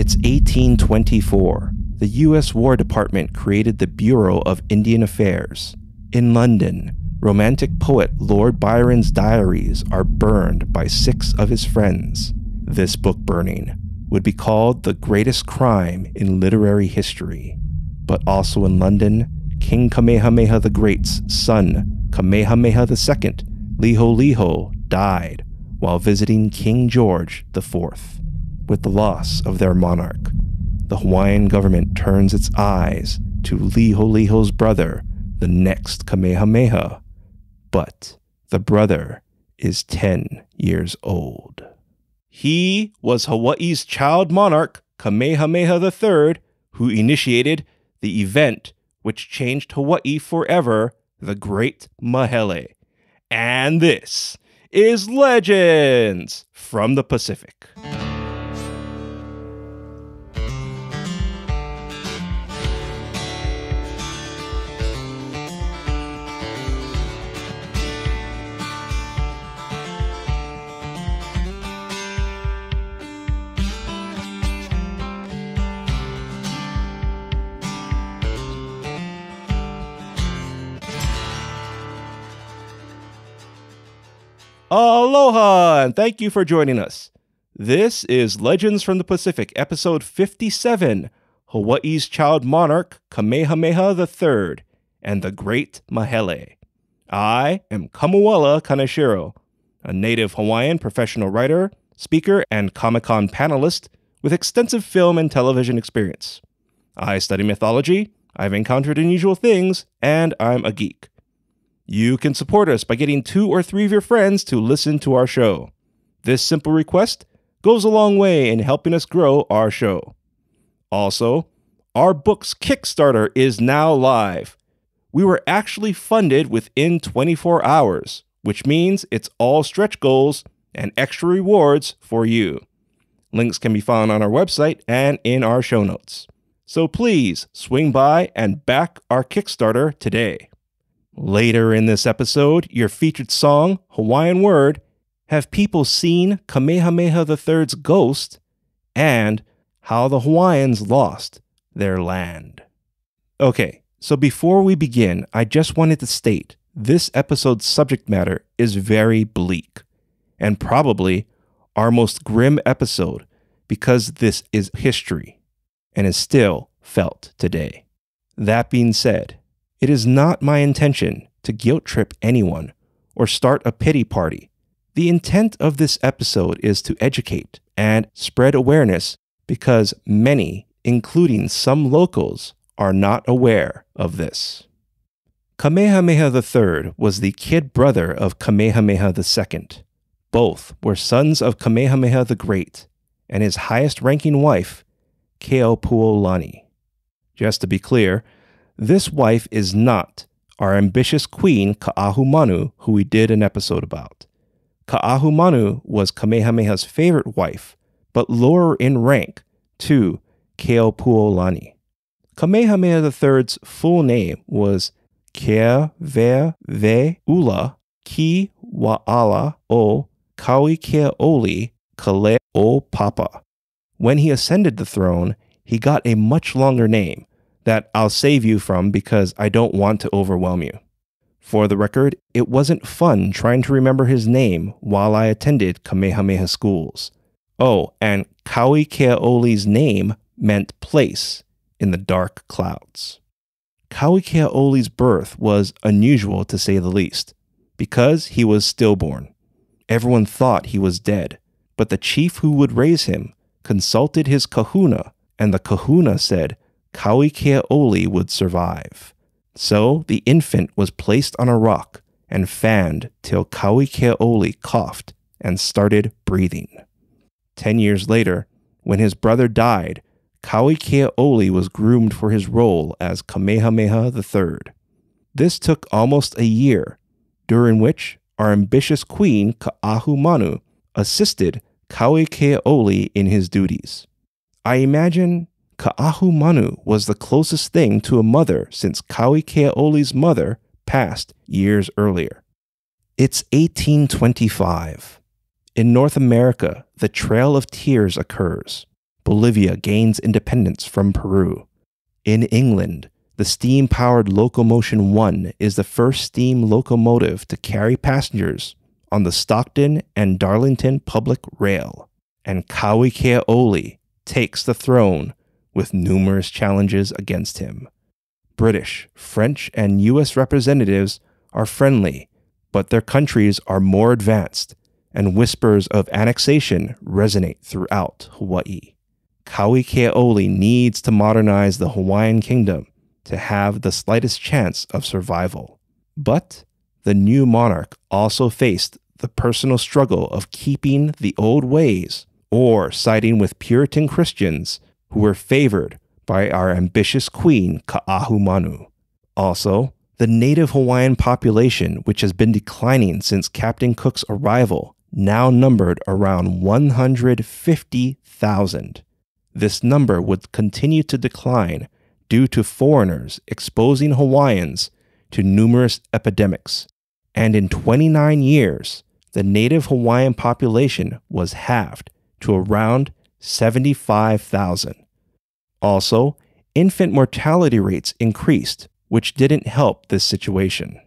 It's 1824. The U.S. War Department created the Bureau of Indian Affairs. In London, romantic poet Lord Byron's diaries are burned by six of his friends. This book burning would be called the greatest crime in literary history. But also in London, King Kamehameha the Great's son, Kamehameha II, Liholiho, died while visiting King George IV with the loss of their monarch, the Hawaiian government turns its eyes to Liholiho's brother, the next Kamehameha. But the brother is 10 years old. He was Hawaii's child monarch, Kamehameha III, who initiated the event which changed Hawaii forever, the Great Mahele. And this is Legends from the Pacific. Aloha, and thank you for joining us. This is Legends from the Pacific, episode 57 Hawaii's Child Monarch Kamehameha III and the Great Mahele. I am Kamuela Kaneshiro, a native Hawaiian professional writer, speaker, and Comic Con panelist with extensive film and television experience. I study mythology, I've encountered unusual things, and I'm a geek. You can support us by getting two or three of your friends to listen to our show. This simple request goes a long way in helping us grow our show. Also, our book's Kickstarter is now live. We were actually funded within 24 hours, which means it's all stretch goals and extra rewards for you. Links can be found on our website and in our show notes. So please swing by and back our Kickstarter today. Later in this episode, your featured song, Hawaiian Word, have people seen Kamehameha III's ghost and how the Hawaiians lost their land. Okay, so before we begin, I just wanted to state this episode's subject matter is very bleak and probably our most grim episode because this is history and is still felt today. That being said, it is not my intention to guilt trip anyone or start a pity party. The intent of this episode is to educate and spread awareness because many, including some locals, are not aware of this. Kamehameha III was the kid brother of Kamehameha II. Both were sons of Kamehameha the Great and his highest ranking wife, Keopuolani. Just to be clear, this wife is not our ambitious queen Kaahumanu, who we did an episode about. Kaahumanu was Kamehameha's favorite wife, but lower in rank to Keopuolani. Kamehameha III's full name was Keaveveula Ki Waala O Kauikeoli Kale O Papa. When he ascended the throne, he got a much longer name, that I'll save you from because I don't want to overwhelm you. For the record, it wasn't fun trying to remember his name while I attended Kamehameha schools. Oh, and Kaui Keaoli's name meant place in the dark clouds. Kaui Keaoli's birth was unusual to say the least, because he was stillborn. Everyone thought he was dead, but the chief who would raise him consulted his kahuna, and the kahuna said, Kauikeaoli would survive. So the infant was placed on a rock and fanned till Kauikeaoli coughed and started breathing. Ten years later, when his brother died, Kauikeaoli was groomed for his role as Kamehameha III. This took almost a year, during which our ambitious queen Kaahumanu assisted Kauikeaoli in his duties. I imagine Kaahumanu was the closest thing to a mother since Kawi mother passed years earlier. It's 1825. In North America, the Trail of Tears occurs. Bolivia gains independence from Peru. In England, the steam powered Locomotion 1 is the first steam locomotive to carry passengers on the Stockton and Darlington Public Rail. And Kawi takes the throne with numerous challenges against him. British, French, and U.S. representatives are friendly, but their countries are more advanced, and whispers of annexation resonate throughout Hawaii. Kaui needs to modernize the Hawaiian kingdom to have the slightest chance of survival. But the new monarch also faced the personal struggle of keeping the old ways or siding with Puritan Christians who were favored by our ambitious queen Ka'ahumanu. Also, the native Hawaiian population, which has been declining since Captain Cook's arrival, now numbered around 150,000. This number would continue to decline due to foreigners exposing Hawaiians to numerous epidemics. And in 29 years, the native Hawaiian population was halved to around 75,000. Also, infant mortality rates increased, which didn't help this situation.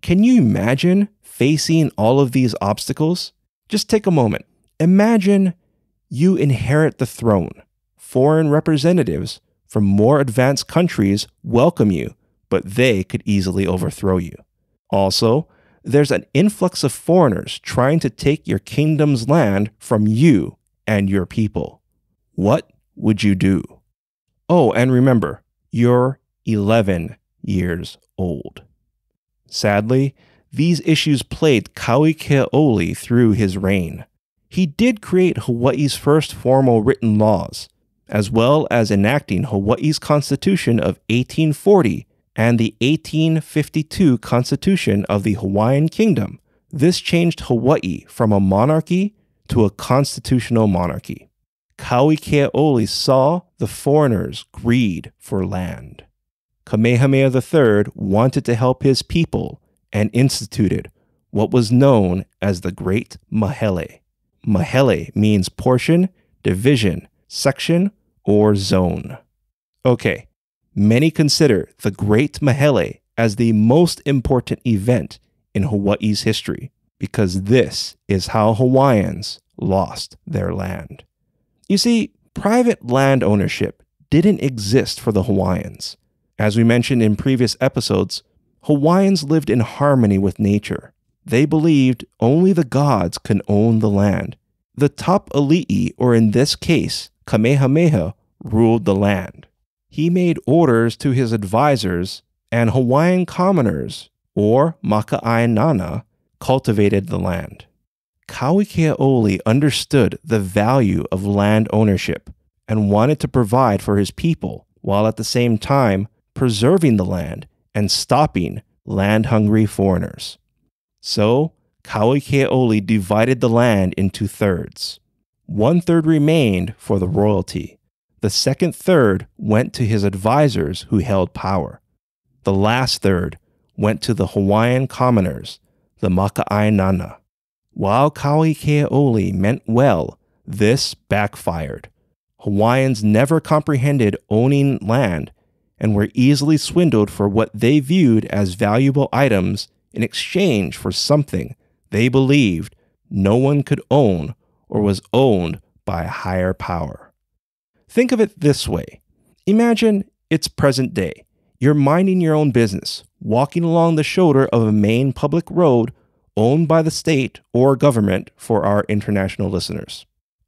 Can you imagine facing all of these obstacles? Just take a moment. Imagine you inherit the throne. Foreign representatives from more advanced countries welcome you, but they could easily overthrow you. Also, there's an influx of foreigners trying to take your kingdom's land from you and your people, what would you do? Oh, and remember, you're 11 years old. Sadly, these issues plagued Kauikeaoli through his reign. He did create Hawaii's first formal written laws, as well as enacting Hawaii's Constitution of 1840 and the 1852 Constitution of the Hawaiian Kingdom. This changed Hawaii from a monarchy to a constitutional monarchy. Kauikeaoli saw the foreigners' greed for land. Kamehameha III wanted to help his people and instituted what was known as the Great Mahele. Mahele means portion, division, section, or zone. Okay, many consider the Great Mahele as the most important event in Hawaii's history because this is how Hawaiians lost their land. You see, private land ownership didn't exist for the Hawaiians. As we mentioned in previous episodes, Hawaiians lived in harmony with nature. They believed only the gods can own the land. The top ali'i, or in this case, Kamehameha, ruled the land. He made orders to his advisors and Hawaiian commoners, or Maka'ainana, cultivated the land. Kauikeaoli understood the value of land ownership and wanted to provide for his people while at the same time preserving the land and stopping land hungry foreigners. So, Kauikeaoli divided the land into thirds. One third remained for the royalty. The second third went to his advisors who held power. The last third went to the Hawaiian commoners the nana, While Keaoli meant well, this backfired. Hawaiians never comprehended owning land and were easily swindled for what they viewed as valuable items in exchange for something they believed no one could own or was owned by a higher power. Think of it this way imagine it's present day. You're minding your own business, walking along the shoulder of a main public road owned by the state or government for our international listeners.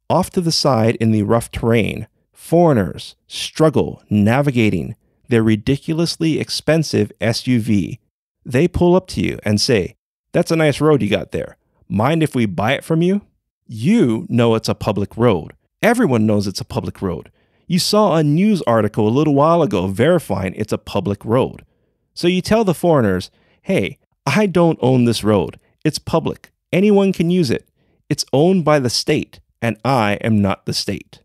Off to the side in the rough terrain, foreigners struggle navigating their ridiculously expensive SUV. They pull up to you and say, That's a nice road you got there. Mind if we buy it from you? You know it's a public road. Everyone knows it's a public road. You saw a news article a little while ago verifying it's a public road. So you tell the foreigners, hey, I don't own this road. It's public. Anyone can use it. It's owned by the state, and I am not the state.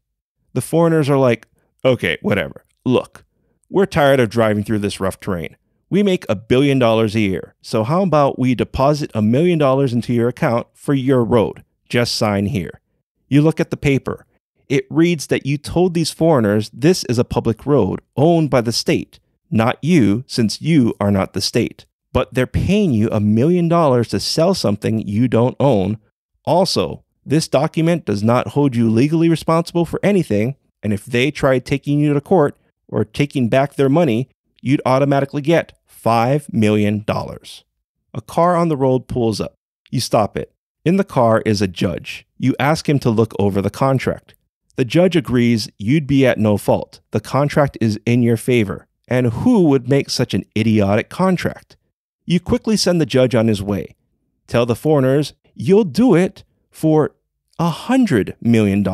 The foreigners are like, okay, whatever. Look, we're tired of driving through this rough terrain. We make a billion dollars a year, so how about we deposit a million dollars into your account for your road? Just sign here. You look at the paper it reads that you told these foreigners this is a public road owned by the state, not you, since you are not the state. But they're paying you a million dollars to sell something you don't own. Also, this document does not hold you legally responsible for anything, and if they tried taking you to court or taking back their money, you'd automatically get $5 million. A car on the road pulls up. You stop it. In the car is a judge. You ask him to look over the contract. The judge agrees you'd be at no fault. The contract is in your favor. And who would make such an idiotic contract? You quickly send the judge on his way. Tell the foreigners you'll do it for $100 million,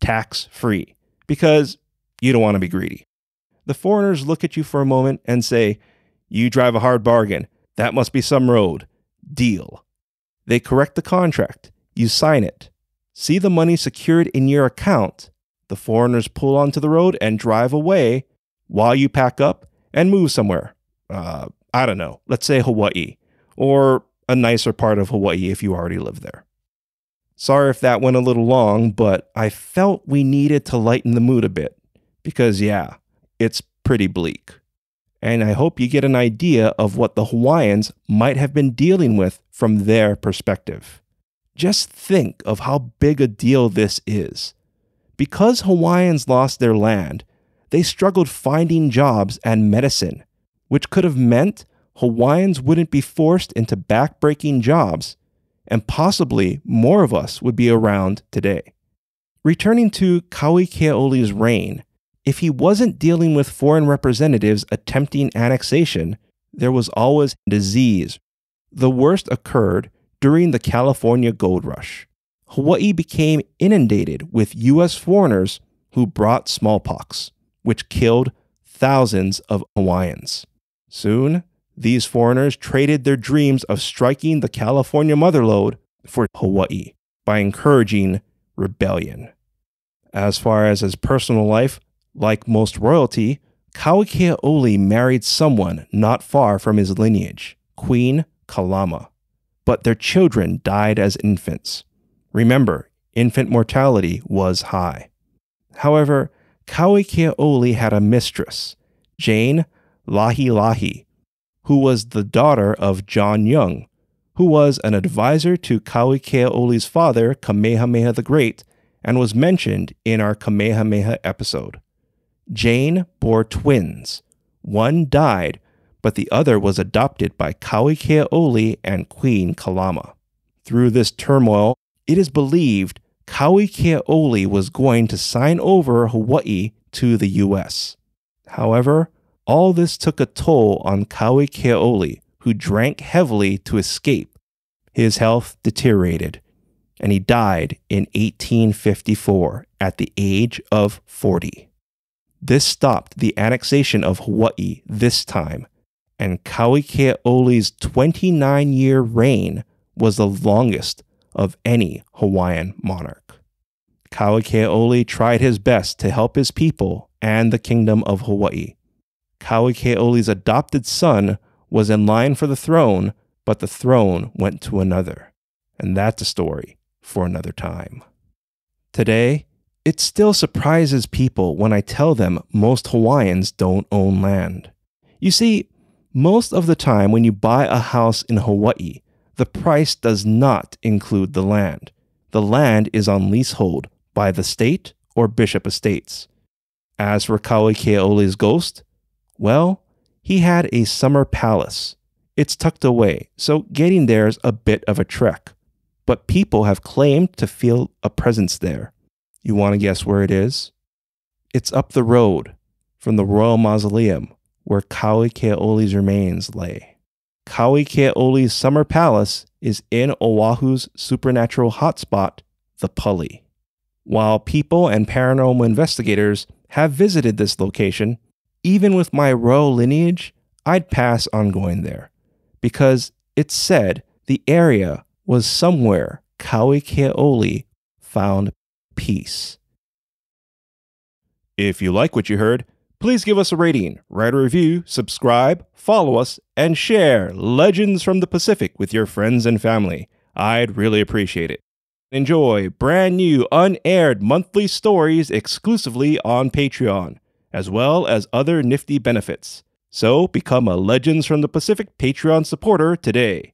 tax free, because you don't want to be greedy. The foreigners look at you for a moment and say, You drive a hard bargain. That must be some road. Deal. They correct the contract. You sign it see the money secured in your account. The foreigners pull onto the road and drive away while you pack up and move somewhere. Uh, I don't know, let's say Hawaii, or a nicer part of Hawaii if you already live there. Sorry if that went a little long, but I felt we needed to lighten the mood a bit because, yeah, it's pretty bleak. And I hope you get an idea of what the Hawaiians might have been dealing with from their perspective. Just think of how big a deal this is. Because Hawaiians lost their land, they struggled finding jobs and medicine, which could have meant Hawaiians wouldn't be forced into backbreaking jobs, and possibly more of us would be around today. Returning to Kaui Keaoli's reign, if he wasn't dealing with foreign representatives attempting annexation, there was always disease. The worst occurred during the California gold rush. Hawaii became inundated with U.S. foreigners who brought smallpox, which killed thousands of Hawaiians. Soon, these foreigners traded their dreams of striking the California motherlode for Hawaii by encouraging rebellion. As far as his personal life, like most royalty, Kauikeaouli married someone not far from his lineage, Queen Kalama but their children died as infants. Remember, infant mortality was high. However, Kauikeaoli had a mistress, Jane Lahilahi, who was the daughter of John Young, who was an advisor to Kauikeaoli's father, Kamehameha the Great, and was mentioned in our Kamehameha episode. Jane bore twins. One died but the other was adopted by Kauikeaoli and Queen Kalama. Through this turmoil, it is believed Kauikeaoli was going to sign over Hawaii to the U.S. However, all this took a toll on Kauikeaoli, who drank heavily to escape. His health deteriorated, and he died in 1854 at the age of 40. This stopped the annexation of Hawaii this time, and Kawike 29 year reign was the longest of any Hawaiian monarch. Kauikeoli tried his best to help his people and the kingdom of Hawaii. Kauikeoli's adopted son was in line for the throne, but the throne went to another. And that's a story for another time. Today, it still surprises people when I tell them most Hawaiians don't own land. You see, most of the time, when you buy a house in Hawaii, the price does not include the land. The land is on leasehold by the state or bishop estates. As for Kaui Keole's ghost, well, he had a summer palace. It's tucked away, so getting there is a bit of a trek. But people have claimed to feel a presence there. You want to guess where it is? It's up the road from the royal mausoleum where Kaui remains lay. Kaui summer palace is in Oahu's supernatural hotspot, the Puli. While people and paranormal investigators have visited this location, even with my royal lineage, I'd pass on going there because it's said the area was somewhere Kaui found peace. If you like what you heard, Please give us a rating, write a review, subscribe, follow us, and share Legends from the Pacific with your friends and family. I'd really appreciate it. Enjoy brand new unaired monthly stories exclusively on Patreon, as well as other nifty benefits. So become a Legends from the Pacific Patreon supporter today.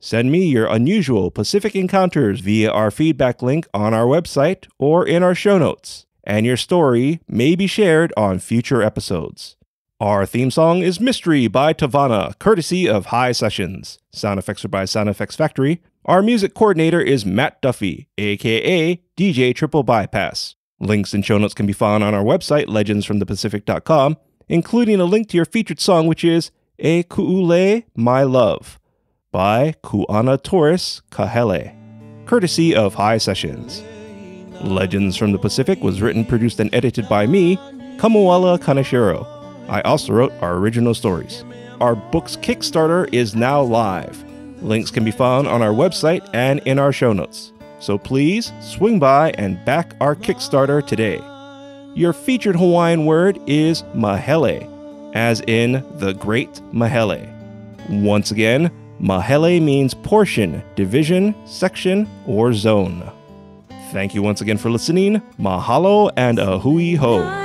Send me your unusual Pacific encounters via our feedback link on our website or in our show notes and your story may be shared on future episodes. Our theme song is Mystery by Tavana, courtesy of High Sessions. Sound effects are by Sound Effects Factory. Our music coordinator is Matt Duffy, aka DJ Triple Bypass. Links and show notes can be found on our website, legendsfromthepacific.com, including a link to your featured song, which is E Kuule My Love by Kuana Torres Kahele, courtesy of High Sessions. Legends from the Pacific was written, produced, and edited by me, Kamuala Kaneshiro. I also wrote our original stories. Our book's Kickstarter is now live. Links can be found on our website and in our show notes. So please swing by and back our Kickstarter today. Your featured Hawaiian word is mahele, as in the great mahele. Once again, mahele means portion, division, section, or zone. Thank you once again for listening. Mahalo and a hui ho.